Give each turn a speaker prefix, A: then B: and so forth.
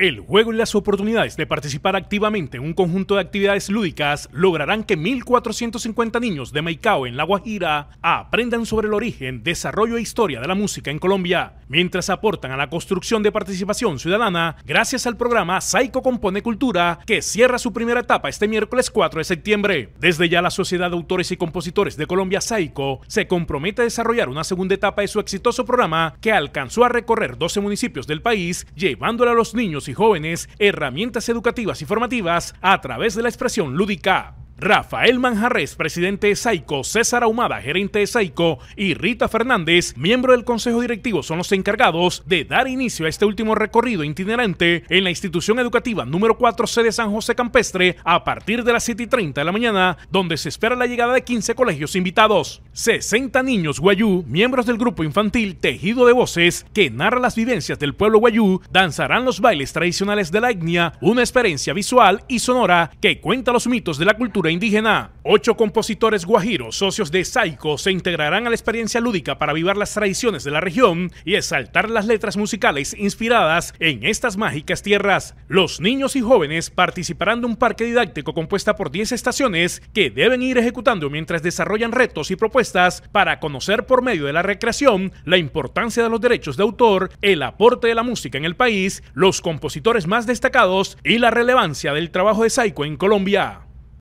A: El juego y las oportunidades de participar activamente en un conjunto de actividades lúdicas lograrán que 1.450 niños de Maicao en La Guajira aprendan sobre el origen, desarrollo e historia de la música en Colombia, mientras aportan a la construcción de participación ciudadana gracias al programa Saico Compone Cultura, que cierra su primera etapa este miércoles 4 de septiembre. Desde ya la Sociedad de Autores y Compositores de Colombia Saico se compromete a desarrollar una segunda etapa de su exitoso programa que alcanzó a recorrer 12 municipios del país, llevándole a los niños y jóvenes herramientas educativas y formativas a través de la expresión lúdica. Rafael Manjarres, presidente de Saico, César Ahumada, gerente de Saico, y Rita Fernández, miembro del Consejo Directivo, son los encargados de dar inicio a este último recorrido itinerante en la institución educativa número 4 C de San José Campestre a partir de las 7 y 30 de la mañana, donde se espera la llegada de 15 colegios invitados. 60 niños guayú, miembros del grupo infantil Tejido de Voces, que narra las vivencias del pueblo guayú, danzarán los bailes tradicionales de la etnia, una experiencia visual y sonora que cuenta los mitos de la cultura Indígena, ocho compositores guajiros, socios de Saico, se integrarán a la experiencia lúdica para avivar las tradiciones de la región y exaltar las letras musicales inspiradas en estas mágicas tierras. Los niños y jóvenes participarán de un parque didáctico compuesta por 10 estaciones que deben ir ejecutando mientras desarrollan retos y propuestas para conocer por medio de la recreación la importancia de los derechos de autor, el aporte de la música en el país, los compositores más destacados y la relevancia del trabajo de Saico en Colombia.